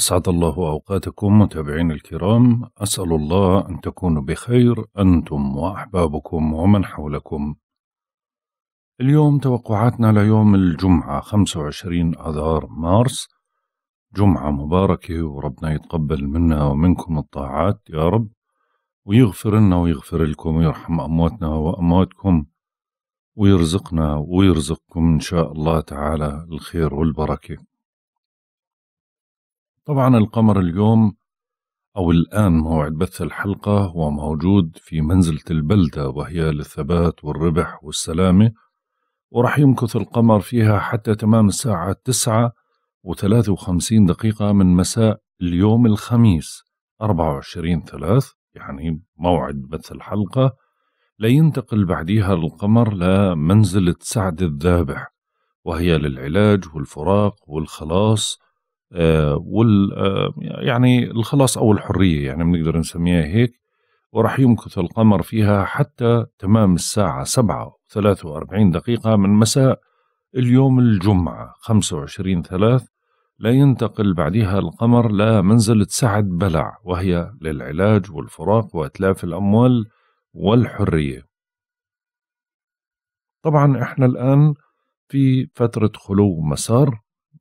أسعد الله أوقاتكم متابعين الكرام أسأل الله أن تكونوا بخير أنتم وأحبابكم ومن حولكم اليوم توقعاتنا ليوم الجمعة 25 أذار مارس جمعة مباركة وربنا يتقبل منا ومنكم الطاعات يا رب ويغفر لنا ويغفر لكم ويرحم أمواتنا وأمواتكم ويرزقنا ويرزقكم إن شاء الله تعالى الخير والبركة طبعا القمر اليوم أو الآن موعد بث الحلقة هو موجود في منزلة البلدة وهي للثبات والربح والسلامة ورح يمكث القمر فيها حتى تمام الساعة تسعة وثلاثة وخمسين دقيقة من مساء اليوم الخميس وعشرين ثلاث يعني موعد بث الحلقة لينتقل بعديها القمر لمنزلة سعد الذابح وهي للعلاج والفراق والخلاص آه، وال آه، يعني الخلاص او الحريه يعني بنقدر نسميها هيك وراح يمكث القمر فيها حتى تمام الساعة 7 دقيقة من مساء اليوم الجمعة 25 ثلاث لا ينتقل بعدها القمر لا منزلة سعد بلع وهي للعلاج والفراق وإتلاف الأموال والحرية طبعا إحنا الآن في فترة خلو مسار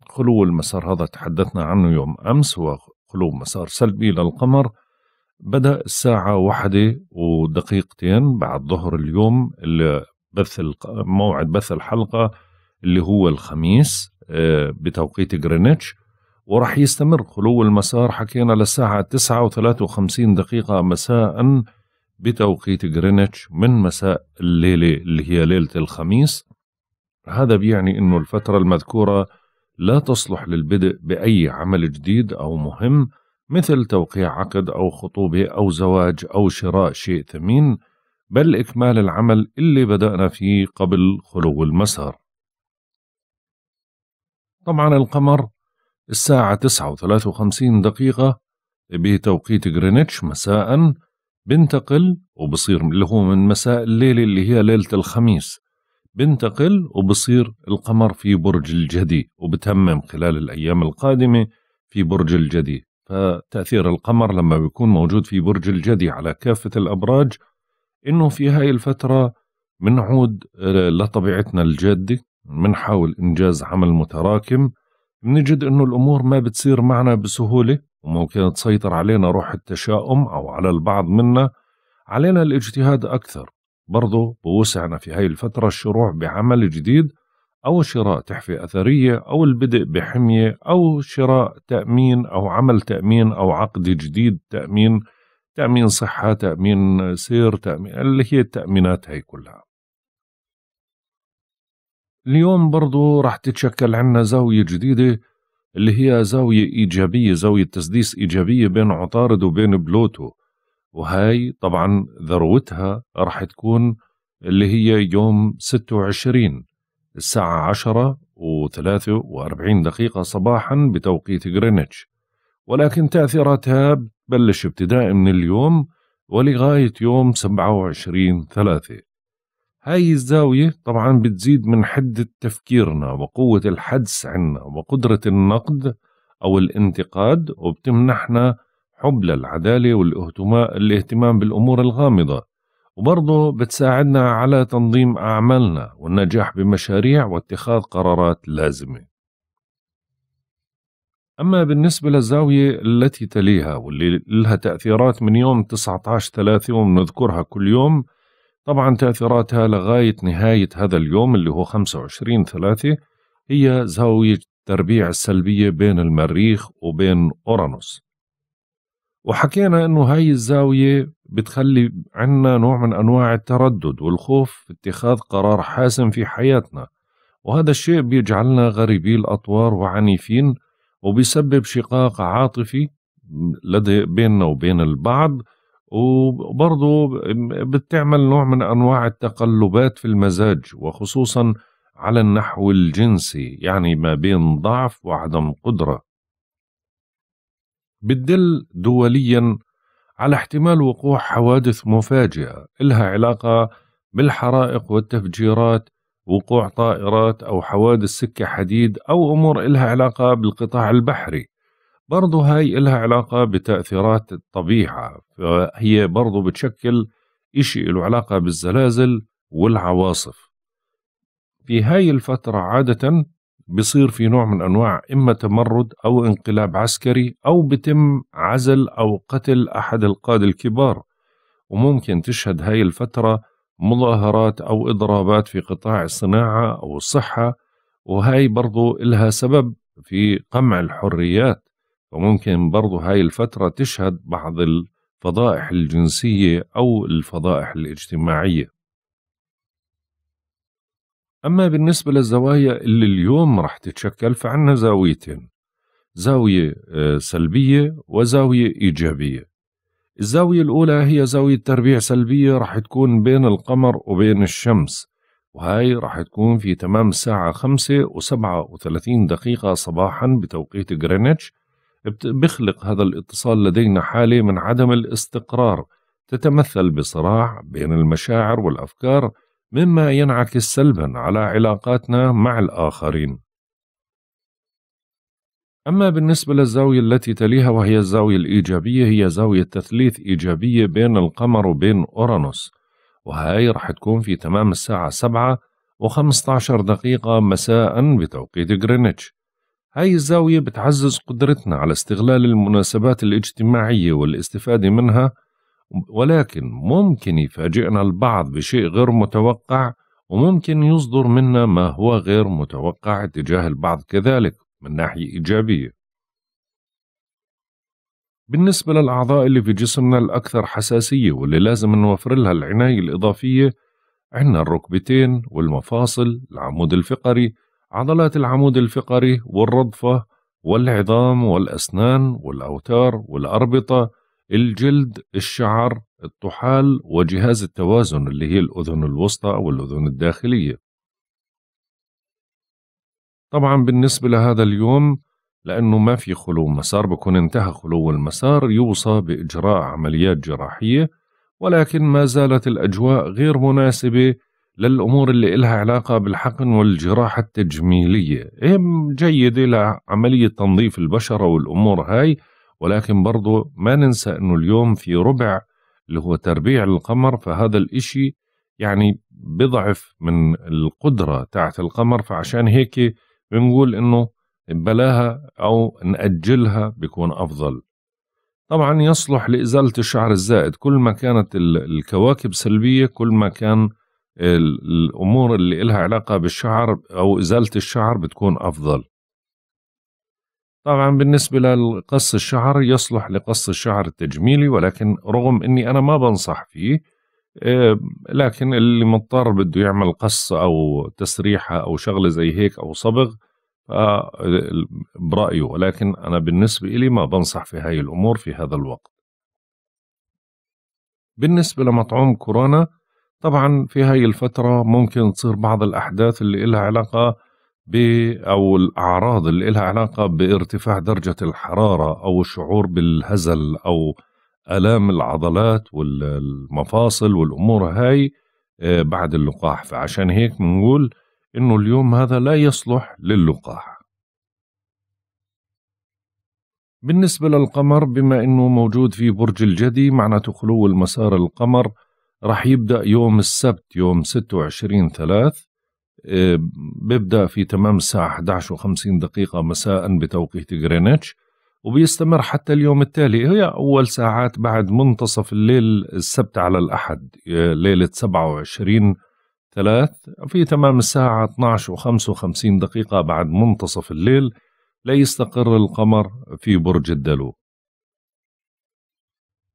خلو المسار هذا تحدثنا عنه يوم أمس هو خلو مسار سلبي للقمر بدأ الساعة واحدة ودقيقتين بعد ظهر اليوم بث موعد بث الحلقة اللي هو الخميس آه، بتوقيت غرينتش ورح يستمر خلو المسار حكينا للساعة تسعة وثلاثة وخمسين دقيقة مساء بتوقيت غرينتش من مساء الليلة اللي هي ليلة الخميس هذا بيعني أنه الفترة المذكورة لا تصلح للبدء بأي عمل جديد أو مهم مثل توقيع عقد أو خطوبة أو زواج أو شراء شيء ثمين بل إكمال العمل اللي بدأنا فيه قبل خلو المسار طبعا القمر الساعة 9.53 دقيقة بتوقيت جرينتش مساء بنتقل وبصير اللي هو من مساء الليل اللي هي ليلة الخميس بنتقل وبصير القمر في برج الجدي وبتمم خلال الأيام القادمة في برج الجدي فتأثير القمر لما بيكون موجود في برج الجدي على كافة الأبراج إنه في هاي الفترة بنعود آه، لطبيعتنا الجادة بنحاول إنجاز عمل متراكم بنجد إنه الأمور ما بتصير معنا بسهولة وممكن تسيطر علينا روح التشاؤم أو على البعض منا علينا الاجتهاد أكثر برضه بوسعنا في هاي الفترة الشروع بعمل جديد أو شراء تحفة أثرية أو البدء بحمية أو شراء تأمين أو عمل تأمين أو عقد جديد تأمين تأمين صحة تأمين سير تأمين اللي هي التأمينات هاي كلها اليوم برضو رح تتشكل عنا زاوية جديدة اللي هي زاوية إيجابية زاوية تسديس إيجابية بين عطارد وبين بلوتو وهاي طبعا ذروتها راح تكون اللي هي يوم 26 الساعة 10 و43 دقيقة صباحا بتوقيت غرينتش ولكن تأثيراتها بتبلش ابتداء من اليوم ولغاية يوم 27 ثلاثة هاي الزاوية طبعا بتزيد من حدة تفكيرنا وقوة الحدس عنا وقدرة النقد أو الانتقاد وبتمنحنا حب للعدالة والاهتمام بالأمور الغامضة وبرضه بتساعدنا على تنظيم أعمالنا والنجاح بمشاريع واتخاذ قرارات لازمة أما بالنسبة للزاوية التي تليها واللي لها تأثيرات من يوم 19-3 وبنذكرها كل يوم طبعا تأثيراتها لغاية نهاية هذا اليوم اللي هو 25-3 هي زاوية التربيع السلبية بين المريخ وبين أورانوس وحكينا انه هاي الزاويه بتخلي عنا نوع من انواع التردد والخوف في اتخاذ قرار حاسم في حياتنا وهذا الشيء بيجعلنا غريبي الاطوار وعنيفين وبيسبب شقاق عاطفي لدى بيننا وبين البعض وبرضه بتعمل نوع من انواع التقلبات في المزاج وخصوصا على النحو الجنسي يعني ما بين ضعف وعدم قدره بتدل دوليا على احتمال وقوع حوادث مفاجئة إلها علاقة بالحرائق والتفجيرات وقوع طائرات أو حوادث سكة حديد أو أمور إلها علاقة بالقطاع البحري برضو هاي إلها علاقة بتأثيرات الطبيعة فهي برضو بتشكل إشي له علاقة بالزلازل والعواصف في هاي الفترة عادة بصير في نوع من أنواع إما تمرد أو انقلاب عسكري أو بتم عزل أو قتل أحد القادة الكبار وممكن تشهد هاي الفترة مظاهرات أو إضرابات في قطاع الصناعة أو الصحة وهاي برضو إلها سبب في قمع الحريات وممكن برضو هاي الفترة تشهد بعض الفضائح الجنسية أو الفضائح الاجتماعية أما بالنسبة للزوايا اللي اليوم راح تتشكل فعنا زاويتين زاوية آه، سلبية وزاوية إيجابية الزاوية الأولى هي زاوية تربيع سلبية راح تكون بين القمر وبين الشمس وهاي راح تكون في تمام الساعة خمسة وسبعة وثلاثين دقيقة صباحا بتوقيت غرينتش بخلق هذا الاتصال لدينا حالة من عدم الاستقرار تتمثل بصراع بين المشاعر والأفكار مما ينعكس سلبا على علاقاتنا مع الآخرين. أما بالنسبة للزاوية التي تليها وهي الزاوية الإيجابية هي زاوية تثليث إيجابية بين القمر وبين أورانوس وهي رح تكون في تمام الساعة 7 و15 دقيقة مساء بتوقيت غرينتش هاي الزاوية بتعزز قدرتنا على استغلال المناسبات الاجتماعية والاستفادة منها ولكن ممكن يفاجئنا البعض بشيء غير متوقع وممكن يصدر منا ما هو غير متوقع تجاه البعض كذلك من ناحية إيجابية بالنسبة للأعضاء اللي في جسمنا الأكثر حساسية واللي لازم نوفر لها العناية الإضافية عنا الركبتين والمفاصل العمود الفقري عضلات العمود الفقري والرضفة والعظام والأسنان والأوتار والأربطة الجلد الشعر الطحال وجهاز التوازن اللي هي الأذن الوسطى أو الأذن الداخلية طبعا بالنسبة لهذا اليوم لأنه ما في خلو مسار بكون انتهى خلو المسار يوصى بإجراء عمليات جراحية ولكن ما زالت الأجواء غير مناسبة للأمور اللي إلها علاقة بالحقن والجراحة التجميلية إيه، جيدة لعملية تنظيف البشرة والأمور هاي ولكن برضو ما ننسى أنه اليوم في ربع اللي هو تربيع القمر فهذا الإشي يعني بضعف من القدرة تاعت القمر فعشان هيك بنقول أنه بلاها أو نأجلها بيكون أفضل طبعا يصلح لإزالة الشعر الزائد كل ما كانت الكواكب سلبية كل ما كان الأمور اللي إلها علاقة بالشعر أو إزالة الشعر بتكون أفضل طبعا بالنسبة لقص الشعر يصلح لقص الشعر التجميلي ولكن رغم أني أنا ما بنصح فيه آه، لكن اللي مضطر بده يعمل قص أو تسريحة أو شغلة زي هيك أو صبغ آه، برأيه ولكن أنا بالنسبة إلي ما بنصح في هاي الأمور في هذا الوقت بالنسبة لمطعوم كورونا طبعا في هاي الفترة ممكن تصير بعض الأحداث اللي إلها علاقة أو الأعراض اللي لها علاقة بارتفاع درجة الحرارة أو الشعور بالهزل أو آلام العضلات والمفاصل والأمور هاي آه، بعد اللقاح فعشان هيك بنقول إنه اليوم هذا لا يصلح للقاح بالنسبة للقمر بما إنه موجود في برج الجدي معناته خلو المسار القمر راح يبدأ يوم السبت يوم 26 3 بيبدأ في تمام الساعة 11 و50 دقيقة مساء بتوقيت غرينتش وبيستمر حتى اليوم التالي هي أول ساعات بعد منتصف الليل السبت على الأحد ليلة 27 ثلاث في تمام الساعة 12 و55 دقيقة بعد منتصف الليل ليستقر القمر في برج الدلو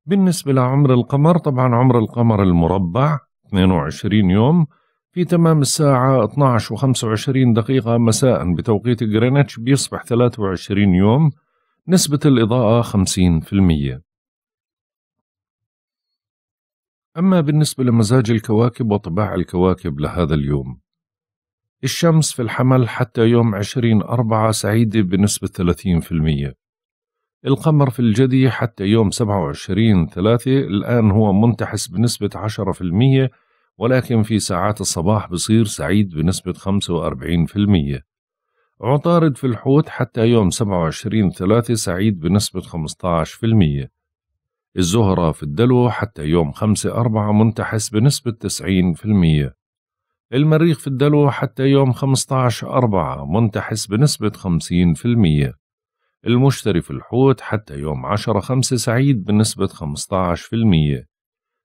بالنسبة لعمر القمر طبعا عمر القمر المربع 22 يوم في تمام الساعة 12 و25 دقيقة مساء بتوقيت غرينتش بيصبح 23 يوم نسبة الإضاءة 50% أما بالنسبة لمزاج الكواكب وطباع الكواكب لهذا اليوم الشمس في الحمل حتى يوم 20 أربعة سعيدة بنسبة 30% القمر في الجدي حتى يوم 27 ثلاثة الآن هو منتحس بنسبة 10% ولكن في ساعات الصباح بصير سعيد بنسبة 45% عطارد في الحوت حتى يوم 27 ثلاثة سعيد بنسبة 15% الزهرة في الدلو حتى يوم 5 أربعة منتحس بنسبة 90% المريخ في الدلو حتى يوم 15 أربعة منتحس بنسبة 50% المشتري في الحوت حتى يوم 10 5 سعيد بنسبة 15%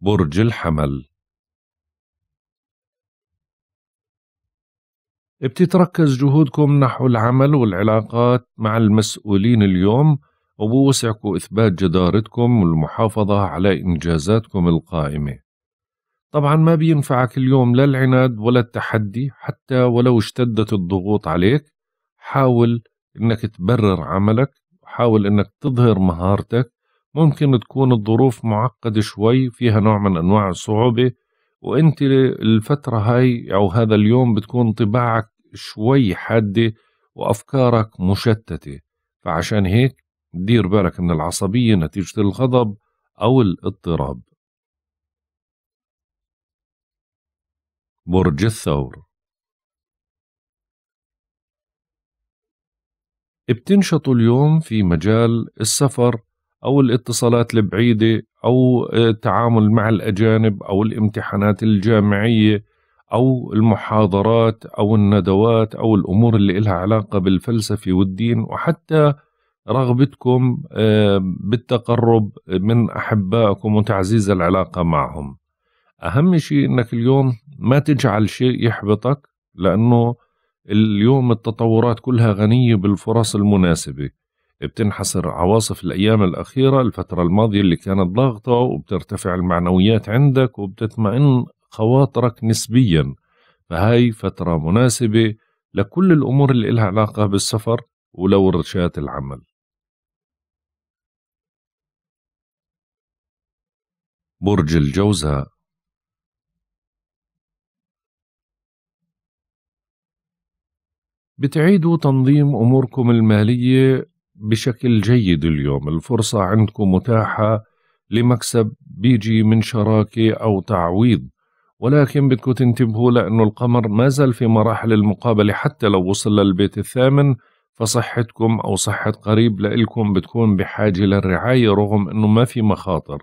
برج الحمل بتتركز جهودكم نحو العمل والعلاقات مع المسؤولين اليوم وبوسعكم إثبات جدارتكم والمحافظة على إنجازاتكم القائمة طبعا ما بينفعك اليوم لا العناد ولا التحدي حتى ولو اشتدت الضغوط عليك حاول انك تبرر عملك وحاول انك تظهر مهارتك ممكن تكون الظروف معقدة شوي فيها نوع من أنواع الصعوبة وأنت الفترة هاي أو هذا اليوم بتكون طباعك شوي حادة وأفكارك مشتتة فعشان هيك دير بالك من العصبية نتيجة الغضب أو الاضطراب برج الثور بتنشطوا اليوم في مجال السفر او الاتصالات البعيده او آه، التعامل مع الاجانب او الامتحانات الجامعيه او المحاضرات او الندوات او الامور اللي لها علاقه بالفلسفه والدين وحتى رغبتكم آه، بالتقرب من احبائكم وتعزيز العلاقه معهم اهم شيء انك اليوم ما تجعل شيء يحبطك لانه اليوم التطورات كلها غنيه بالفرص المناسبه بتنحسر عواصف الأيام الأخيرة الفترة الماضية اللي كانت ضاغطة وبترتفع المعنويات عندك وبتطمئن خواطرك نسبيا فهاي فترة مناسبة لكل الأمور اللي إلها علاقة بالسفر ولو رشات العمل برج الجوزاء بتعيدوا تنظيم أموركم المالية بشكل جيد اليوم الفرصة عندكم متاحة لمكسب بيجي من شراكة أو تعويض ولكن بدكم تنتبهوا لأنه القمر ما زال في مراحل المقابلة حتى لو وصل للبيت الثامن فصحتكم أو صحة قريب لإلكم بتكون بحاجة للرعاية رغم أنه ما في مخاطر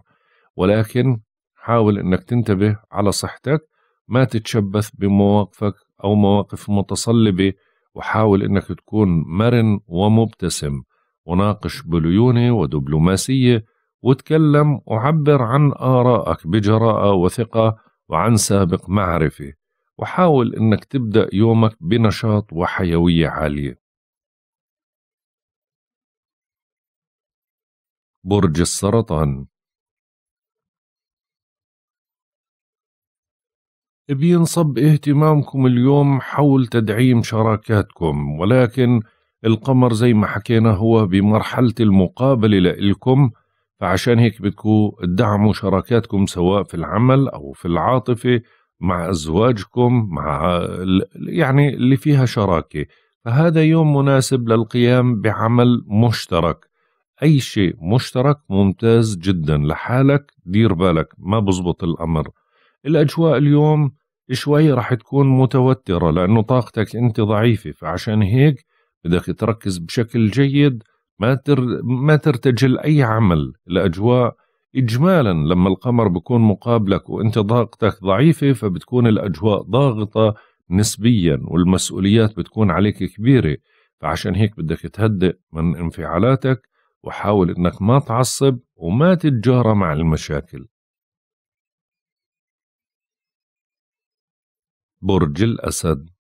ولكن حاول أنك تنتبه على صحتك ما تتشبث بمواقفك أو مواقف متصلبة وحاول أنك تكون مرن ومبتسم وناقش بليونة ودبلوماسية وتكلم وعبر عن آرائك بجراءة وثقة وعن سابق معرفة وحاول أنك تبدأ يومك بنشاط وحيوية عالية برج السرطان بينصب اهتمامكم اليوم حول تدعيم شراكاتكم ولكن القمر زي ما حكينا هو بمرحلة المقابلة لإلكم فعشان هيك بدكم تدعموا شراكاتكم سواء في العمل أو في العاطفة مع أزواجكم مع يعني اللي فيها شراكة فهذا يوم مناسب للقيام بعمل مشترك أي شيء مشترك ممتاز جدا لحالك دير بالك ما بزبط الأمر الأجواء اليوم شوي رح تكون متوترة لأنه طاقتك أنت ضعيفة فعشان هيك بدك تركز بشكل جيد ما تر ما ترتجل اي عمل الاجواء اجمالا لما القمر بيكون مقابلك وانت طاقتك ضعيفه فبتكون الاجواء ضاغطه نسبيا والمسؤوليات بتكون عليك كبيره فعشان هيك بدك تهدئ من انفعالاتك وحاول انك ما تعصب وما تتجارى مع المشاكل برج الاسد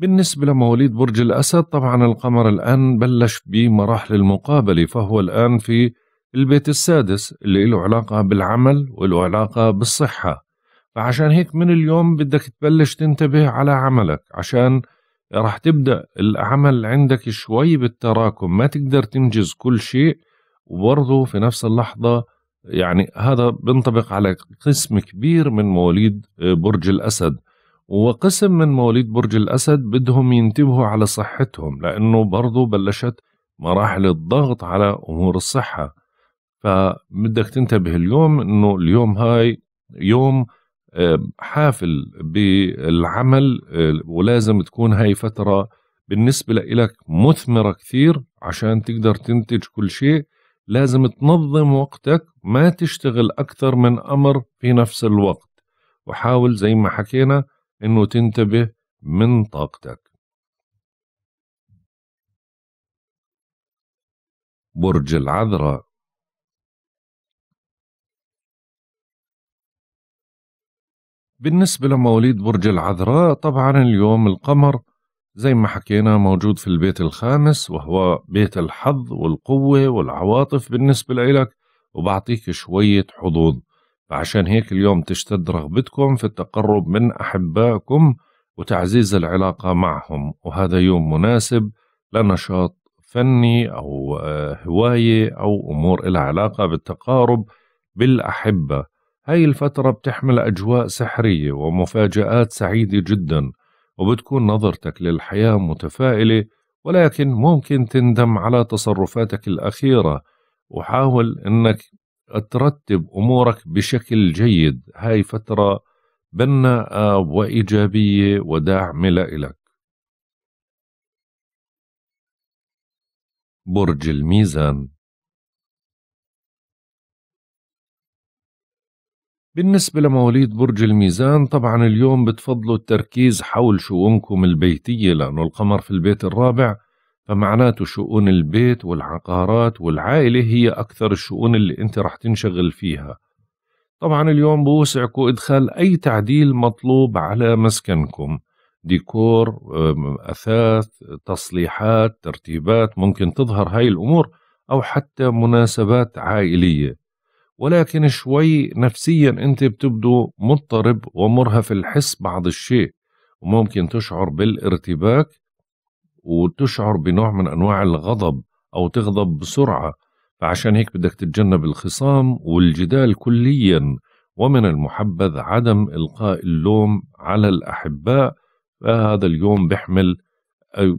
بالنسبة لمواليد برج الأسد طبعا القمر الآن بلش بمراحل المقابلة فهو الآن في البيت السادس اللي له علاقة بالعمل وله علاقة بالصحة فعشان هيك من اليوم بدك تبلش تنتبه على عملك عشان راح تبدأ العمل عندك شوي بالتراكم ما تقدر تنجز كل شيء وبرضه في نفس اللحظة يعني هذا بنطبق على قسم كبير من مواليد برج الأسد وقسم من مواليد برج الأسد بدهم ينتبهوا على صحتهم لأنه برضو بلشت مراحل الضغط على أمور الصحة فبدك تنتبه اليوم أنه اليوم هاي يوم آه، حافل بالعمل آه، ولازم تكون هاي فترة بالنسبة لإلك مثمرة كثير عشان تقدر تنتج كل شيء لازم تنظم وقتك ما تشتغل أكثر من أمر في نفس الوقت وحاول زي ما حكينا انه تنتبه من طاقتك برج العذراء بالنسبة لمواليد برج العذراء طبعا اليوم القمر زي ما حكينا موجود في البيت الخامس وهو بيت الحظ والقوة والعواطف بالنسبة لإلك وبعطيك شوية حظوظ فعشان هيك اليوم تشتد رغبتكم في التقرب من أحبائكم وتعزيز العلاقة معهم وهذا يوم مناسب لنشاط فني أو آه، هواية أو أمور إلها علاقة بالتقارب بالأحبة هاي الفترة بتحمل أجواء سحرية ومفاجآت سعيدة جدا وبتكون نظرتك للحياة متفائلة ولكن ممكن تندم على تصرفاتك الأخيرة وحاول أنك ترتب أمورك بشكل جيد هاي فترة بناءة وإيجابية وداعمة لإلك برج الميزان بالنسبة لمواليد برج الميزان طبعا اليوم بتفضلوا التركيز حول شؤونكم البيتية لأنه القمر في البيت الرابع فمعناته شؤون البيت والعقارات والعائلة هي أكثر الشؤون اللي أنت رح تنشغل فيها طبعا اليوم بوسعكم إدخال أي تعديل مطلوب على مسكنكم ديكور أثاث تصليحات ترتيبات ممكن تظهر هاي الأمور أو حتى مناسبات عائلية ولكن شوي نفسيا أنت بتبدو مضطرب ومرهف الحس بعض الشيء وممكن تشعر بالارتباك وتشعر بنوع من انواع الغضب او تغضب بسرعه فعشان هيك بدك تتجنب الخصام والجدال كليا ومن المحبذ عدم القاء اللوم على الاحباء فهذا اليوم بيحمل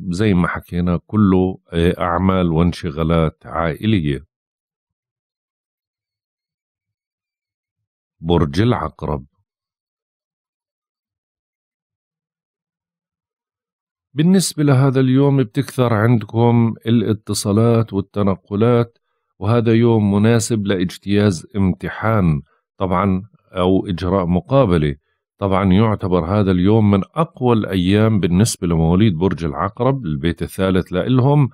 زي ما حكينا كله آه، اعمال وانشغالات عائليه برج العقرب بالنسبة لهذا اليوم بتكثر عندكم الاتصالات والتنقلات وهذا يوم مناسب لاجتياز امتحان طبعا أو إجراء مقابلة طبعا يعتبر هذا اليوم من أقوى الأيام بالنسبة لمواليد برج العقرب البيت الثالث لإلهم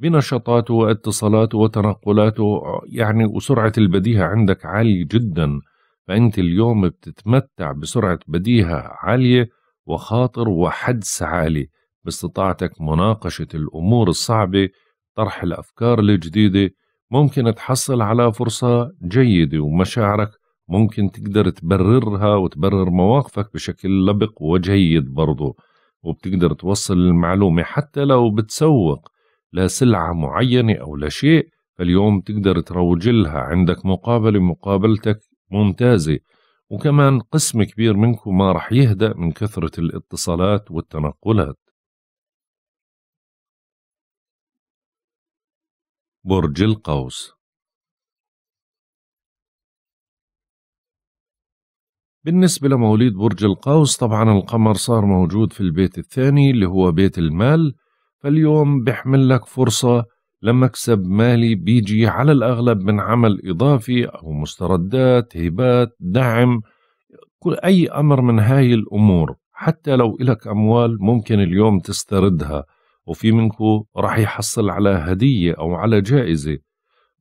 بنشاطاته واتصالاته وتنقلاته يعني وسرعة البديهة عندك عالية جدا فأنت اليوم بتتمتع بسرعة بديهة عالية وخاطر وحدس عالي باستطاعتك مناقشة الأمور الصعبة طرح الأفكار الجديدة ممكن تحصل على فرصة جيدة ومشاعرك ممكن تقدر تبررها وتبرر مواقفك بشكل لبق وجيد برضو وبتقدر توصل المعلومة حتى لو بتسوق لسلعة معينة أو لشيء فاليوم تقدر تروج لها عندك مقابلة مقابلتك ممتازة وكمان قسم كبير منكم ما رح يهدأ من كثرة الاتصالات والتنقلات برج القوس بالنسبة لمواليد برج القوس طبعا القمر صار موجود في البيت الثاني اللي هو بيت المال فاليوم بيحمل لك فرصة لمكسب مالي بيجي على الأغلب من عمل إضافي أو مستردات هبات دعم كل أي أمر من هاي الأمور حتى لو إلك أموال ممكن اليوم تستردها وفي منكو رح يحصل على هدية أو على جائزة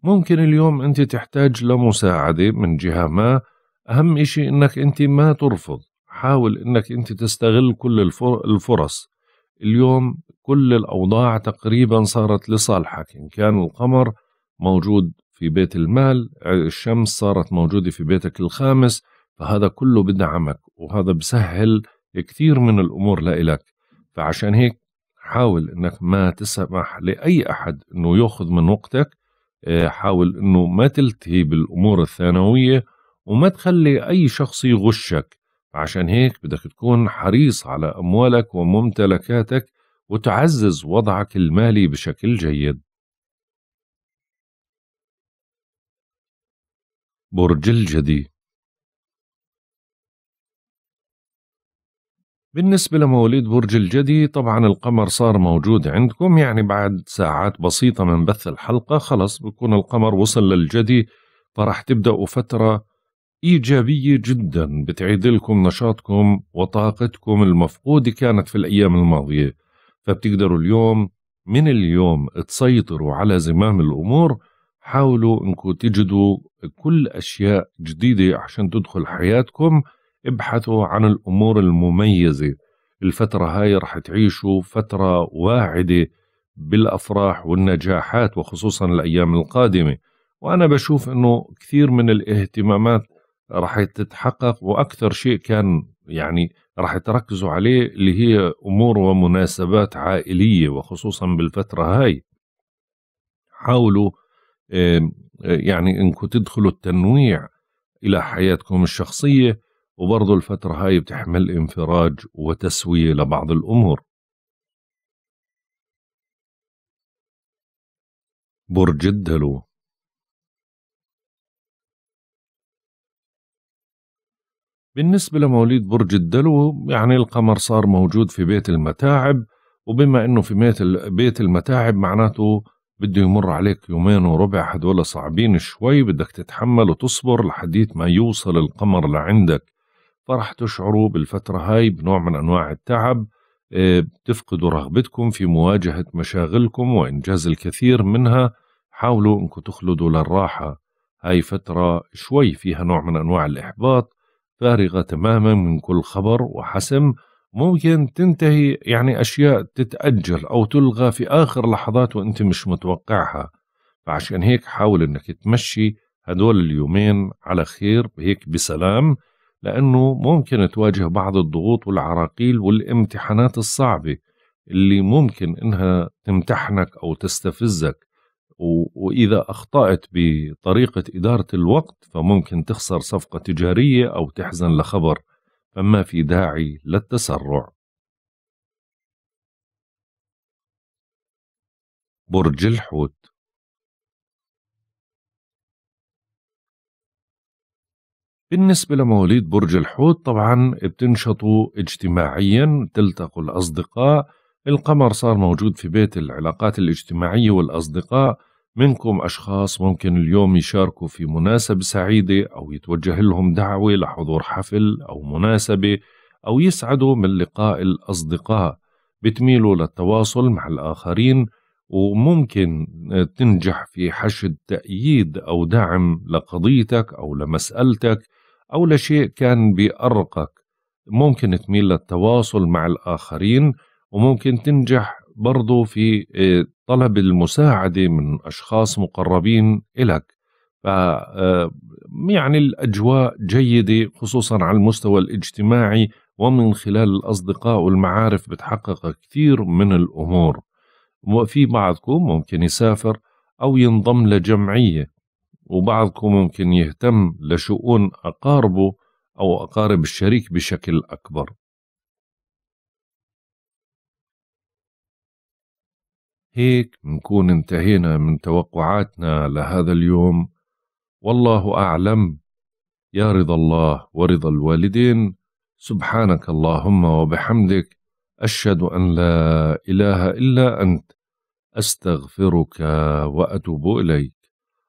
ممكن اليوم أنت تحتاج لمساعدة من جهة ما أهم إشي أنك أنت ما ترفض حاول أنك أنت تستغل كل الفرص اليوم كل الأوضاع تقريبا صارت لصالحك إن كان القمر موجود في بيت المال الشمس صارت موجودة في بيتك الخامس فهذا كله بدعمك وهذا بسهل كثير من الأمور لإلك فعشان هيك حاول انك ما تسمح لاي احد انه ياخذ من وقتك آه، حاول انه ما تلتهي بالامور الثانويه وما تخلي اي شخص يغشك عشان هيك بدك تكون حريص على اموالك وممتلكاتك وتعزز وضعك المالي بشكل جيد برج الجدي بالنسبة لمواليد برج الجدي طبعا القمر صار موجود عندكم يعني بعد ساعات بسيطة من بث الحلقة خلص بكون القمر وصل للجدي فرح تبدأوا فترة إيجابية جدا بتعيد لكم نشاطكم وطاقتكم المفقودة كانت في الأيام الماضية فبتقدروا اليوم من اليوم تسيطروا على زمام الأمور حاولوا انكم تجدوا كل أشياء جديدة عشان تدخل حياتكم ابحثوا عن الأمور المميزة الفترة هاي رح تعيشوا فترة واعدة بالأفراح والنجاحات وخصوصا الأيام القادمة وأنا بشوف أنه كثير من الاهتمامات رح تتحقق وأكثر شيء كان يعني رح تركزوا عليه اللي هي أمور ومناسبات عائلية وخصوصا بالفترة هاي حاولوا يعني أنكم تدخلوا التنويع إلى حياتكم الشخصية وبرضه الفترة هاي بتحمل انفراج وتسوية لبعض الأمور برج الدلو بالنسبة لمواليد برج الدلو يعني القمر صار موجود في بيت المتاعب وبما انه في بيت المتاعب معناته بده يمر عليك يومين وربع هدول صعبين شوي بدك تتحمل وتصبر لحديت ما يوصل القمر لعندك فرح تشعروا بالفترة هاي بنوع من أنواع التعب آه، بتفقدوا رغبتكم في مواجهة مشاغلكم وإنجاز الكثير منها حاولوا أنكم تخلدوا للراحة هاي فترة شوي فيها نوع من أنواع الإحباط فارغة تماما من كل خبر وحسم ممكن تنتهي يعني أشياء تتأجل أو تلغى في آخر لحظات وأنت مش متوقعها فعشان هيك حاول أنك تمشي هدول اليومين على خير هيك بسلام لأنه ممكن تواجه بعض الضغوط والعراقيل والامتحانات الصعبة اللي ممكن إنها تمتحنك أو تستفزك وإذا أخطأت بطريقة إدارة الوقت فممكن تخسر صفقة تجارية أو تحزن لخبر فما في داعي للتسرع برج الحوت بالنسبة لمواليد برج الحوت طبعا بتنشطوا اجتماعيا تلتقوا الأصدقاء القمر صار موجود في بيت العلاقات الاجتماعية والأصدقاء منكم أشخاص ممكن اليوم يشاركوا في مناسبة سعيدة أو يتوجه لهم دعوة لحضور حفل أو مناسبة أو يسعدوا من لقاء الأصدقاء بتميلوا للتواصل مع الآخرين وممكن تنجح في حشد تأييد أو دعم لقضيتك أو لمسألتك أول شيء كان بأرقك ممكن تميل للتواصل مع الآخرين وممكن تنجح برضو في آه، طلب المساعدة من أشخاص مقربين إلك ف آه، يعني الأجواء جيدة خصوصا على المستوى الاجتماعي ومن خلال الأصدقاء والمعارف بتحقق كثير من الأمور وفي بعضكم ممكن يسافر أو ينضم لجمعية وبعضكم ممكن يهتم لشؤون أقاربه أو أقارب الشريك بشكل أكبر هيك نكون انتهينا من توقعاتنا لهذا اليوم والله أعلم يا رضا الله ورضا الوالدين سبحانك اللهم وبحمدك أشهد أن لا إله إلا أنت أستغفرك وأتوب إليك